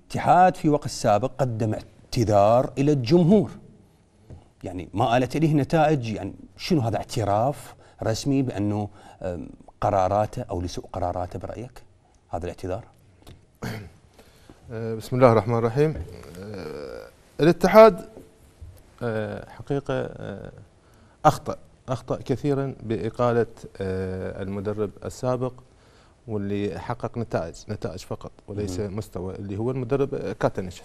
الاتحاد في وقت سابق قدم اعتذار إلى الجمهور يعني ما آلت إليه نتائج يعني شنو هذا اعتراف رسمي بأنه قراراته أو لسوء قراراته برأيك هذا الاعتذار بسم الله الرحمن الرحيم آه، الاتحاد آه، حقيقة آه، أخطأ أخطأ كثيرا بإقالة المدرب السابق واللي حقق نتائج نتائج فقط وليس مم. مستوى اللي هو المدرب كاتنش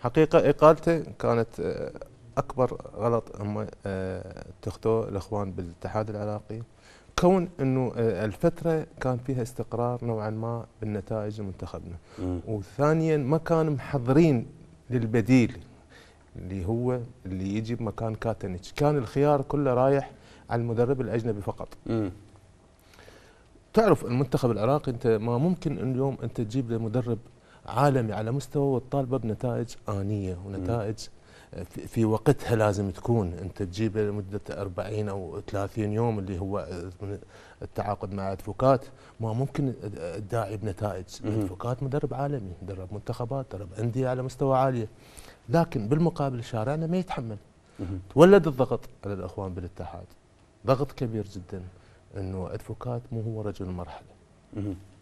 حقيقه اقالته كانت آه، اكبر غلط هم اتخذوه آه، الاخوان بالاتحاد العراقي كون انه آه، الفتره كان فيها استقرار نوعا ما بالنتائج لمنتخبنا وثانيا ما كان محضرين للبديل اللي هو اللي يجي بمكان كاتنيتش كان الخيار كله رايح على المدرب الاجنبي فقط مم. تعرف المنتخب العراقي انت ما ممكن اليوم انت تجيب له مدرب عالمي على مستوى وتطالبه بنتائج انيه ونتائج آه، في وقتها لازم تكون انت تجيبه لمده 40 او 30 يوم اللي هو آه، التعاقد مع ادفوكات ما ممكن تداعي آه، بنتائج ادفوكات مدرب عالمي درب منتخبات درب انديه على مستوى عاليه لكن بالمقابل شارعنا ما يتحمل تولد الضغط على الاخوان بالاتحاد ضغط كبير جدا انه ادفوكات مو هو رجل المرحله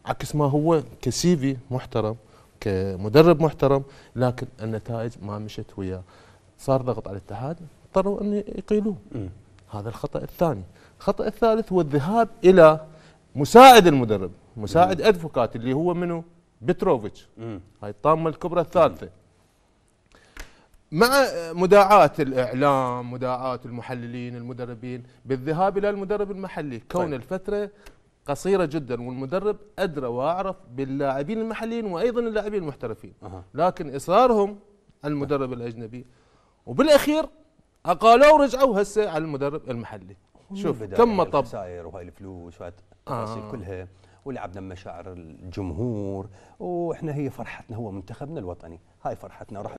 عكس ما هو كسيفي محترم كمدرب محترم لكن النتائج ما مشت وياه صار ضغط على الاتحاد اضطروا ان يقيلوه هذا الخطا الثاني الخطا الثالث هو الذهاب الى مساعد المدرب مساعد ادفوكات اللي هو منو بتروفيتش هاي الطامه الكبرى الثالثه مع مداعاة الإعلام مداعاة المحللين المدربين بالذهاب إلى المدرب المحلي طيب. كون طيب. الفترة قصيرة جدا والمدرب أدرى وأعرف باللاعبين المحليين وأيضا اللاعبين المحترفين أه. لكن إصرارهم على المدرب الأجنبي وبالأخير أقالوه ورجعوا هسه على المدرب المحلي شوف كم طب الخسائر وهاي الفلوس وهاي آه. كلها ولعبنا بمشاعر الجمهور واحنا هي فرحتنا هو منتخبنا الوطني هاي فرحتنا رح